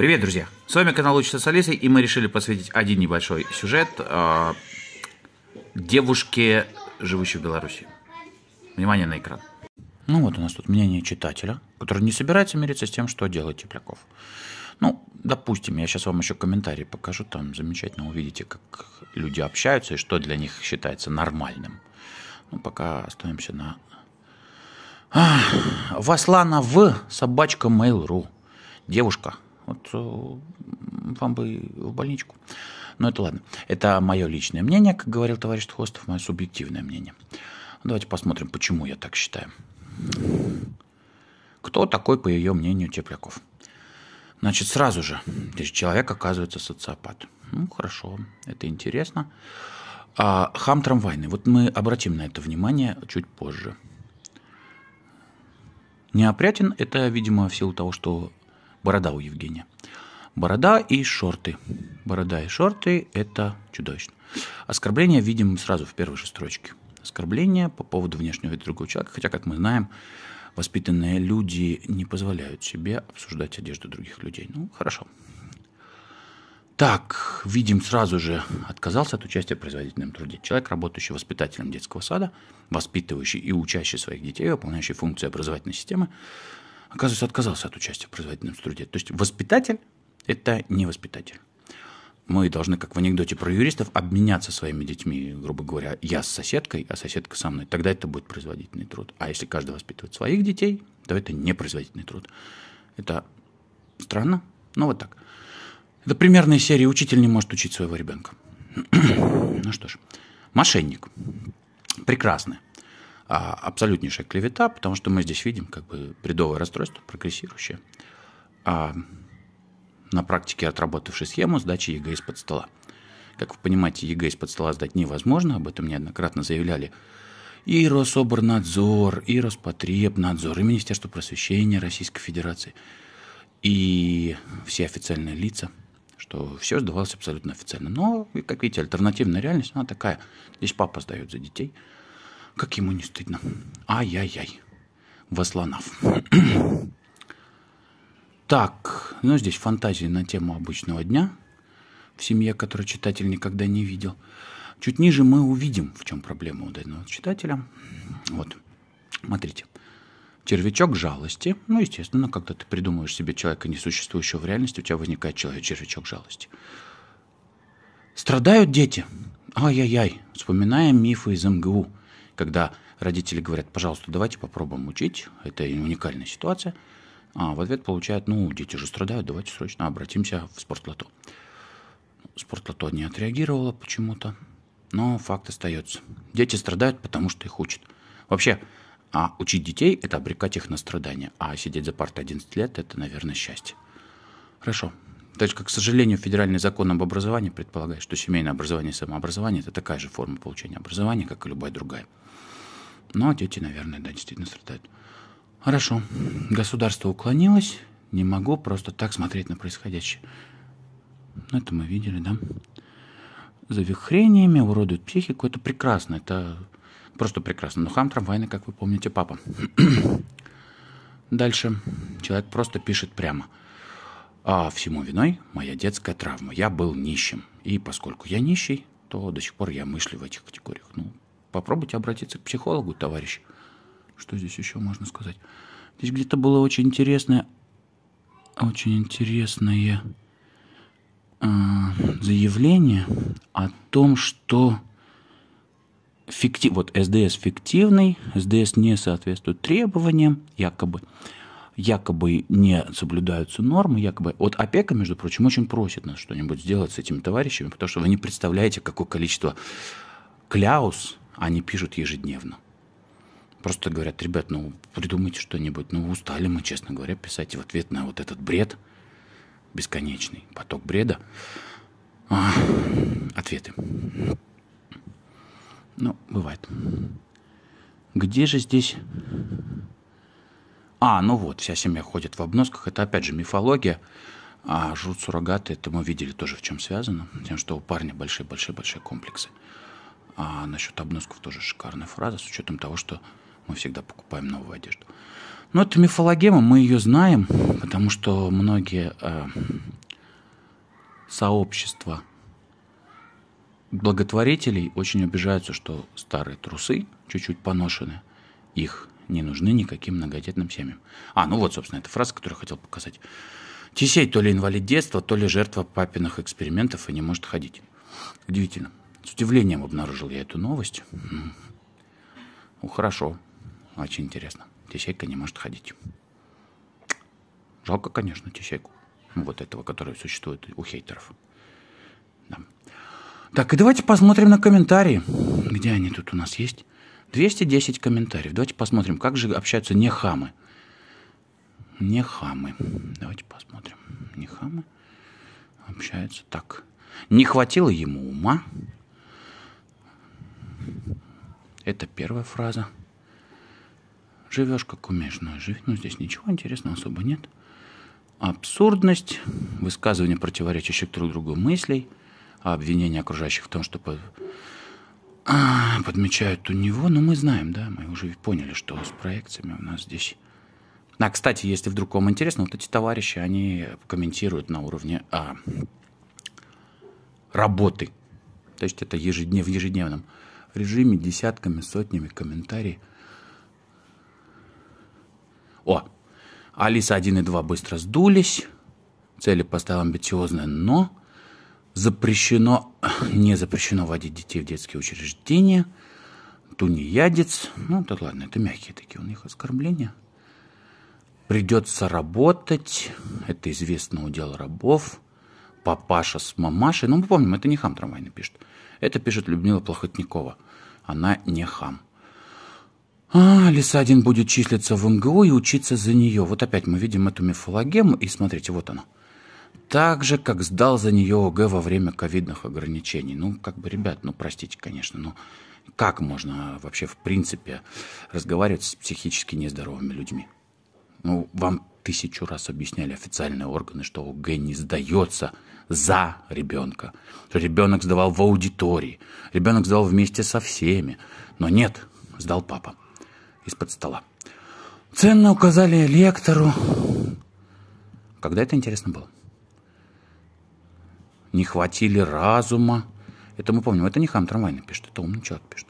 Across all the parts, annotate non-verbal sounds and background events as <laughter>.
Привет, друзья! С вами канал Учиться с Алисой» и мы решили посвятить один небольшой сюжет э, девушке, живущей в Беларуси. Внимание на экран. Ну вот у нас тут мнение читателя, который не собирается мириться с тем, что делает Тепляков. Ну, допустим, я сейчас вам еще комментарии покажу, там замечательно увидите, как люди общаются и что для них считается нормальным. Ну, пока остаемся на... Васлана В, собачка Mail.ru. Девушка, вот э, вам бы в больничку. Но это ладно. Это мое личное мнение, как говорил товарищ Хостов, мое субъективное мнение. Давайте посмотрим, почему я так считаю. Кто такой, по ее мнению, Тепляков? Значит, сразу же человек оказывается социопат. Ну, хорошо, это интересно. А, хам трамвайный. Вот мы обратим на это внимание чуть позже. Неопрятен – это, видимо, в силу того, что Борода у Евгения. Борода и шорты. Борода и шорты – это чудовищно. Оскорбление видим сразу в первой же строчке. Оскорбление по поводу внешнего вида другого человека, хотя, как мы знаем, воспитанные люди не позволяют себе обсуждать одежду других людей. Ну, хорошо. Так, видим сразу же, отказался от участия в производительном труде. Человек, работающий воспитателем детского сада, воспитывающий и учащий своих детей, выполняющий функции образовательной системы, оказывается, отказался от участия в производительном труде. То есть воспитатель – это не воспитатель. Мы должны, как в анекдоте про юристов, обменяться своими детьми, грубо говоря, я с соседкой, а соседка со мной. Тогда это будет производительный труд. А если каждый воспитывает своих детей, то это не производительный труд. Это странно, но вот так. Это примерная серия «Учитель не может учить своего ребенка». <clears throat> ну что ж, мошенник. Прекрасно а, абсолютнейшая клевета, потому что мы здесь видим как бы бредовое расстройство, прогрессирующее, а, на практике отработавшую схему сдачи ЕГЭ из-под стола. Как вы понимаете, ЕГЭ из-под стола сдать невозможно, об этом неоднократно заявляли и Рособорнадзор, и Роспотребнадзор, и Министерство просвещения Российской Федерации, и все официальные лица, что все сдавалось абсолютно официально. Но, как видите, альтернативная реальность, она такая. Здесь папа сдает за детей – как ему не стыдно? Ай-яй-яй. Васланов. так, ну здесь фантазии на тему обычного дня в семье, которую читатель никогда не видел. Чуть ниже мы увидим, в чем проблема у данного читателя. Вот, смотрите. Червячок жалости. Ну, естественно, когда ты придумываешь себе человека, несуществующего в реальности, у тебя возникает человек, червячок жалости. Страдают дети. Ай-яй-яй. Вспоминаем мифы из МГУ когда родители говорят, пожалуйста, давайте попробуем учить, это уникальная ситуация, а в ответ получают, ну, дети же страдают, давайте срочно обратимся в спортлото. Спортлото не отреагировало почему-то, но факт остается. Дети страдают, потому что их учат. Вообще, а учить детей – это обрекать их на страдания, а сидеть за партой 11 лет – это, наверное, счастье. Хорошо. Так как, к сожалению, федеральный закон об образовании предполагает, что семейное образование и самообразование – это такая же форма получения образования, как и любая другая. Ну, а дети, наверное, да, действительно страдают. Хорошо, государство уклонилось, не могу просто так смотреть на происходящее. Ну, это мы видели, да? За Завихрениями уродуют психику, это прекрасно, это просто прекрасно. Но ну, хам трамвайный, как вы помните, папа. Дальше человек просто пишет прямо. А всему виной моя детская травма. Я был нищим. И поскольку я нищий, то до сих пор я мыслю в этих категориях. Ну, Попробуйте обратиться к психологу, товарищ. Что здесь еще можно сказать? Здесь где-то было очень интересное, очень интересное э, заявление о том, что фиктив, вот СДС фиктивный, СДС не соответствует требованиям, якобы якобы не соблюдаются нормы, якобы... Вот опека, между прочим, очень просит нас что-нибудь сделать с этими товарищами, потому что вы не представляете, какое количество кляус они пишут ежедневно. Просто говорят, ребят, ну придумайте что-нибудь. Ну устали мы, честно говоря, писать в ответ на вот этот бред, бесконечный поток бреда, а, ответы. Ну, бывает. Где же здесь... А, ну вот, вся семья ходит в обносках. Это опять же мифология. А жрут суррогаты, это мы видели тоже в чем связано. Тем, что у парня большие-большие-большие комплексы. А насчет обносков тоже шикарная фраза, с учетом того, что мы всегда покупаем новую одежду. Но это мифологема, мы ее знаем, потому что многие э, сообщества благотворителей очень обижаются, что старые трусы чуть-чуть поношены, их не нужны никаким многодетным семьям. А, ну вот, собственно, эта фраза, которую я хотел показать. Тисей то ли инвалид детства, то ли жертва папиных экспериментов и не может ходить. Удивительно. С удивлением обнаружил я эту новость. Ну, хорошо. Очень интересно. Тесейка не может ходить. Жалко, конечно, Тесейку. Ну, вот этого, который существует у хейтеров. Да. Так, и давайте посмотрим на комментарии. Где они тут у нас есть? 210 комментариев. Давайте посмотрим, как же общаются не хамы. Не хамы. Давайте посмотрим. Не хамы общаются так. Не хватило ему ума. Это первая фраза. Живешь как умеешь, но живи. Ну, здесь ничего интересного особо нет. Абсурдность, высказывание противоречащих друг другу мыслей, а обвинение окружающих в том, что под... а, подмечают у него. Но ну, мы знаем, да, мы уже поняли, что с проекциями у нас здесь а, кстати, если вдруг вам интересно, вот эти товарищи, они комментируют на уровне а, работы. То есть это ежеднев, в ежедневном режиме десятками, сотнями комментариев. О, Алиса 1 и 2 быстро сдулись. Цели поставил амбициозные, но запрещено, <coughs> не запрещено водить детей в детские учреждения. Тунеядец, ну да ладно, это мягкие такие у них оскорбления. Придется работать, это известно удел рабов папаша с мамашей. Ну, мы помним, это не хам трамвайный пишет. Это пишет Людмила Плохотникова. Она не хам. А, Лисадин будет числиться в МГУ и учиться за нее. Вот опять мы видим эту мифологему, и смотрите, вот она. Так же, как сдал за нее ОГЭ во время ковидных ограничений. Ну, как бы, ребят, ну, простите, конечно, но как можно вообще, в принципе, разговаривать с психически нездоровыми людьми? Ну, вам тысячу раз объясняли официальные органы, что ОГЭ не сдается – за ребенка. Ребенок сдавал в аудитории, ребенок сдавал вместе со всеми. Но нет, сдал папа из-под стола. Ценно указали лектору. Когда это интересно было? Не хватили разума. Это мы помним, это не хам трамвайный пишет, это умный человек пишет.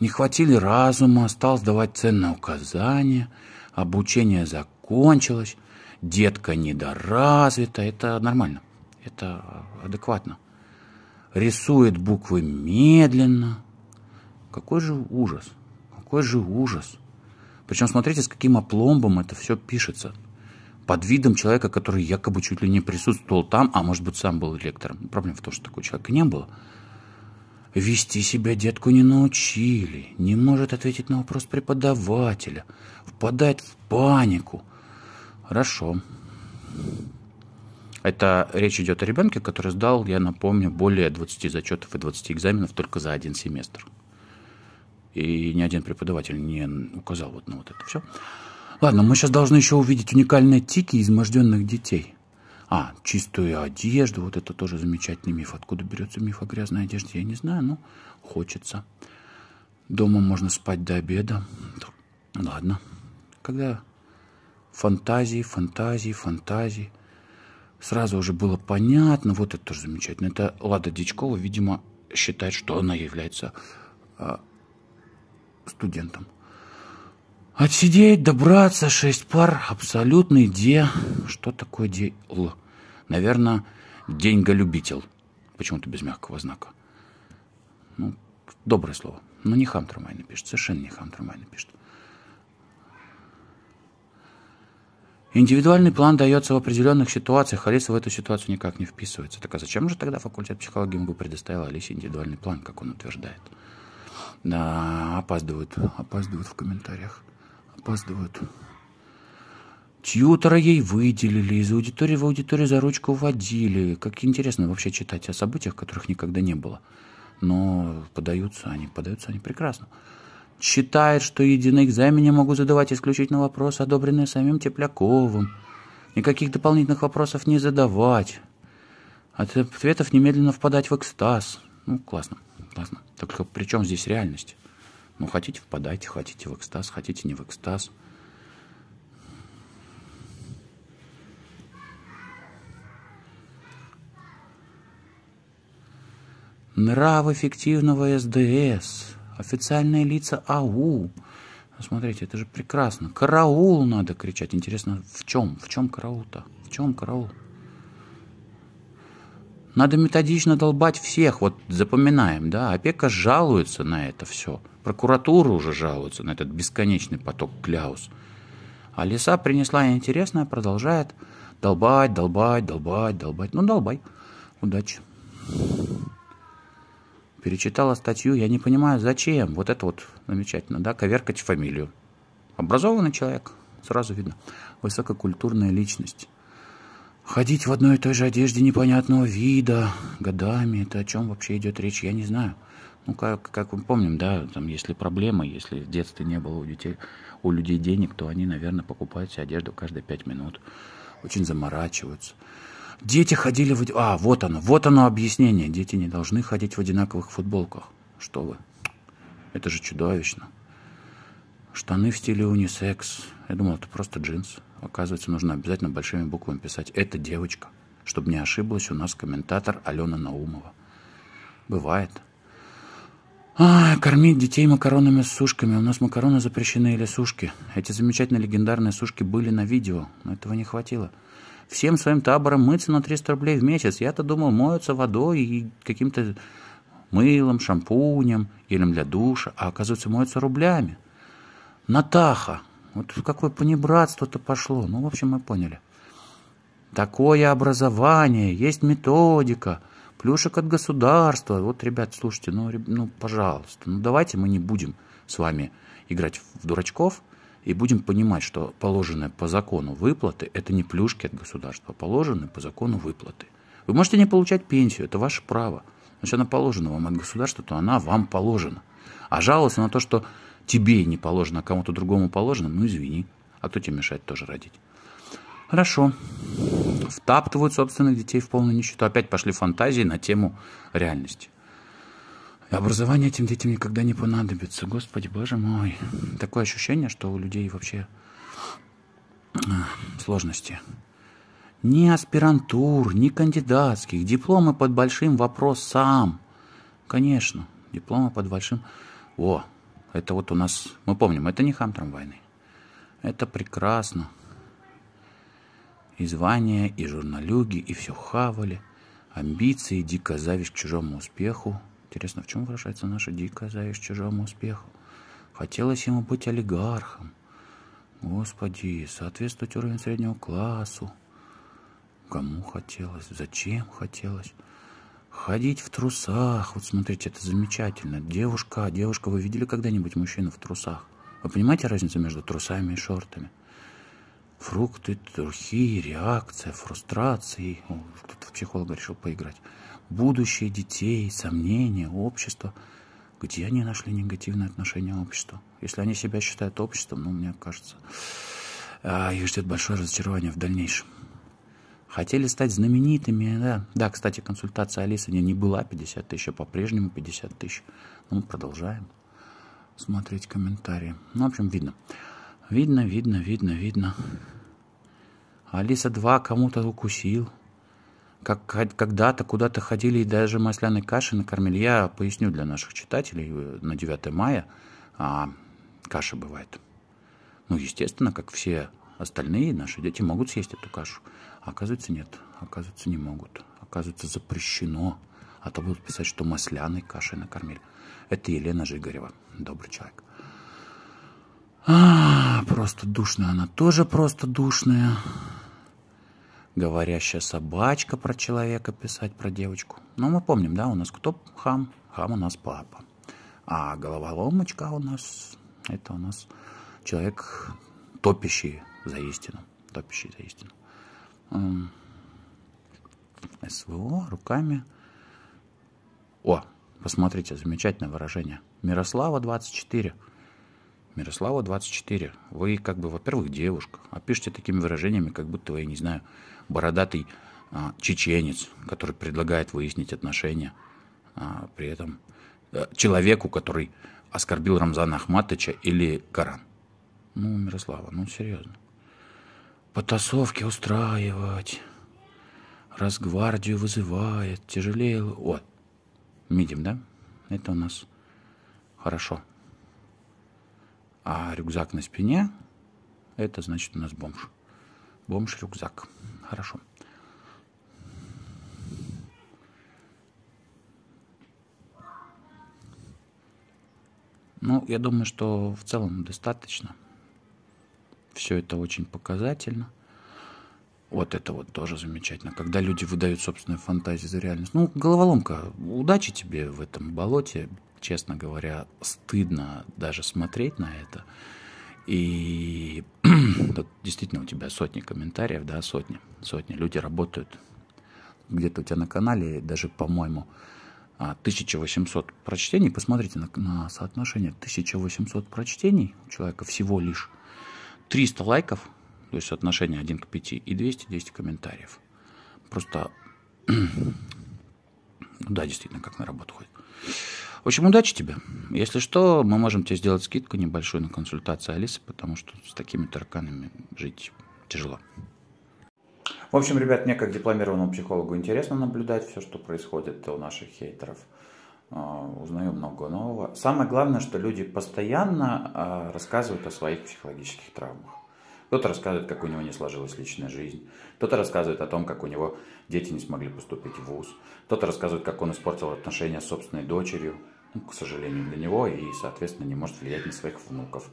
Не хватили разума, стал сдавать ценное указание, обучение закончилось, детка недоразвита, это нормально. Это адекватно. Рисует буквы медленно. Какой же ужас. Какой же ужас. Причем смотрите, с каким опломбом это все пишется. Под видом человека, который якобы чуть ли не присутствовал там, а может быть сам был лектором. Проблема в том, что такого человека не было. Вести себя детку не научили, не может ответить на вопрос преподавателя, впадает в панику. Хорошо. Это речь идет о ребенке, который сдал, я напомню, более 20 зачетов и 20 экзаменов только за один семестр. И ни один преподаватель не указал вот на вот это все. Ладно, мы сейчас должны еще увидеть уникальные тики изможденных детей. А, чистую одежду, вот это тоже замечательный миф. Откуда берется миф о грязной одежде, я не знаю, но хочется. Дома можно спать до обеда. Ладно. Когда фантазии, фантазии, фантазии – сразу уже было понятно, вот это тоже замечательно. Это Лада Дичкова, видимо, считает, что она является э, студентом. Отсидеть, добраться, шесть пар, абсолютный де... Что такое де... Л? Наверное, деньголюбитель. Почему-то без мягкого знака. Ну, доброе слово. Но не Хамтер пишет, напишет, совершенно не Хамтер пишет. Индивидуальный план дается в определенных ситуациях, Алиса в эту ситуацию никак не вписывается. Так а зачем же тогда факультет психологии МГУ предоставил Алисе индивидуальный план, как он утверждает? Да, опаздывают, опаздывают в комментариях, опаздывают. Тьютора ей выделили, из аудитории в аудиторию за ручку водили. Как интересно вообще читать о событиях, которых никогда не было. Но подаются они, подаются они прекрасно считает, что иди на экзамене могу задавать исключительно вопросы, одобренные самим Тепляковым. Никаких дополнительных вопросов не задавать. От ответов немедленно впадать в экстаз. Ну, классно, классно. Только при чем здесь реальность? Ну, хотите впадайте, хотите в экстаз, хотите не в экстаз. Нрав эффективного СДС – официальные лица АУ. Смотрите, это же прекрасно. Караул надо кричать. Интересно, в чем? В чем караул-то? В чем караул? Надо методично долбать всех, вот запоминаем, да, опека жалуется на это все. Прокуратура уже жалуется на этот бесконечный поток кляус. А лиса принесла интересное, продолжает долбать, долбать, долбать, долбать. Ну, долбай. Удачи перечитала статью, я не понимаю, зачем. Вот это вот замечательно, да, коверкать фамилию. Образованный человек, сразу видно, высококультурная личность. Ходить в одной и той же одежде непонятного вида годами, это о чем вообще идет речь, я не знаю. Ну, как, как мы помним, да, там, если проблема, если в детстве не было у детей, у людей денег, то они, наверное, покупают себе одежду каждые пять минут, очень заморачиваются. Дети ходили в... А, вот оно, вот оно объяснение. Дети не должны ходить в одинаковых футболках. Что вы? Это же чудовищно. Штаны в стиле унисекс. Я думал, это просто джинс. Оказывается, нужно обязательно большими буквами писать «Это девочка», чтобы не ошиблась у нас комментатор Алена Наумова. Бывает. А, кормить детей макаронами с сушками. У нас макароны запрещены или сушки. Эти замечательные легендарные сушки были на видео, но этого не хватило всем своим табором мыться на 300 рублей в месяц. Я-то думал, моются водой и каким-то мылом, шампунем, гелем для душа, а оказывается, моются рублями. Натаха! Вот в какое понебратство-то пошло. Ну, в общем, мы поняли. Такое образование, есть методика, плюшек от государства. Вот, ребят, слушайте, ну, ну пожалуйста, ну давайте мы не будем с вами играть в дурачков – и будем понимать, что положенные по закону выплаты – это не плюшки от государства, а положенные по закону выплаты. Вы можете не получать пенсию, это ваше право. Если она положена вам от государства, то она вам положена. А жаловаться на то, что тебе не положено, а кому-то другому положено, ну извини, а то тебе мешает тоже родить. Хорошо. Втаптывают собственных детей в полную нищету. Опять пошли фантазии на тему реальности. Образование этим детям никогда не понадобится. Господи, боже мой. Такое ощущение, что у людей вообще а, сложности. Ни аспирантур, ни кандидатских. Дипломы под большим вопрос сам, Конечно, дипломы под большим... О, это вот у нас... Мы помним, это не хам трамвайный. Это прекрасно. И звания, и журналюги, и все хавали. Амбиции, дикая зависть к чужому успеху – Интересно, в чем выражается наша дикая зависть чужому успеху? Хотелось ему быть олигархом. Господи, соответствовать уровню среднего классу. Кому хотелось? Зачем хотелось? Ходить в трусах. Вот смотрите, это замечательно. Девушка, девушка, вы видели когда-нибудь мужчину в трусах? Вы понимаете разницу между трусами и шортами? Фрукты, трухи, реакция, фрустрации. Кто-то психолога решил поиграть будущее детей, сомнения, общество. Где они нашли негативное отношение к обществу? Если они себя считают обществом, ну, мне кажется, а, их ждет большое разочарование в дальнейшем. Хотели стать знаменитыми, да. Да, кстати, консультация Алисы не, не была 50 тысяч, а по-прежнему 50 тысяч. Ну, продолжаем смотреть комментарии. Ну, в общем, видно. Видно, видно, видно, видно. Алиса 2 кому-то укусил как когда-то куда-то ходили и даже масляной каши накормили. Я поясню для наших читателей, э, на 9 мая а, каша бывает. Ну, естественно, как все остальные наши дети могут съесть эту кашу. А оказывается, нет. Оказывается, не могут. Оказывается, запрещено. А то будут писать, что масляной кашей накормили. Это Елена Жигарева, добрый человек. А, просто душная она тоже просто душная говорящая собачка про человека писать, про девочку. Но мы помним, да, у нас кто хам? Хам у нас папа. А головоломочка у нас, это у нас человек, топящий за истину. Топящий за истину. СВО руками. О, посмотрите, замечательное выражение. Мирослава 24. Мирослава 24. Вы как бы, во-первых, девушка, а пишете такими выражениями, как будто вы, я не знаю, бородатый а, чеченец, который предлагает выяснить отношения. А, при этом а, человеку, который оскорбил Рамзана Ахматовича или Коран. Ну, Мирослава, ну серьезно. Потасовки устраивать, разгвардию вызывает, тяжелее. Вот, видим, да? Это у нас хорошо. А рюкзак на спине – это значит у нас бомж. Бомж-рюкзак. Хорошо. Ну, я думаю, что в целом достаточно. Все это очень показательно. Вот это вот тоже замечательно, когда люди выдают собственную фантазию за реальность. Ну, головоломка, удачи тебе в этом болоте, честно говоря, стыдно даже смотреть на это. И тут <clears throat> действительно у тебя сотни комментариев, да, сотни, сотни. Люди работают. Где-то у тебя на канале, даже, по-моему, 1800 а, прочтений. Посмотрите на, на соотношение. 1800 прочтений у человека всего лишь 300 лайков, то есть соотношение 1 к 5, и 200, 200 комментариев. Просто, <clears throat> ну да, действительно, как на работу ходит. В общем, удачи тебе. Если что, мы можем тебе сделать скидку небольшую на консультацию Алисы, потому что с такими тараканами жить тяжело. В общем, ребят, мне как дипломированному психологу интересно наблюдать все, что происходит у наших хейтеров. А, Узнаю много нового. Самое главное, что люди постоянно а, рассказывают о своих психологических травмах. Кто-то рассказывает, как у него не сложилась личная жизнь. Кто-то рассказывает о том, как у него дети не смогли поступить в ВУЗ. Кто-то рассказывает, как он испортил отношения с собственной дочерью ну, к сожалению, для него, и, соответственно, не может влиять на своих внуков.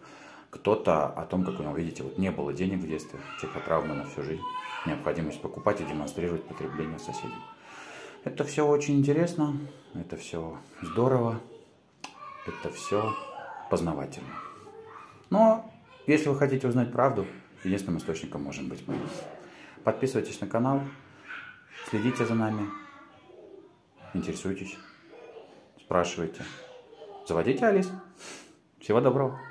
Кто-то о том, как вы него, видите, вот не было денег в детстве, психотравма типа на всю жизнь, необходимость покупать и демонстрировать потребление соседей. Это все очень интересно, это все здорово, это все познавательно. Но если вы хотите узнать правду, единственным источником можем быть мы. Подписывайтесь на канал, следите за нами, интересуйтесь спрашивайте. Заводите Алис. Всего доброго.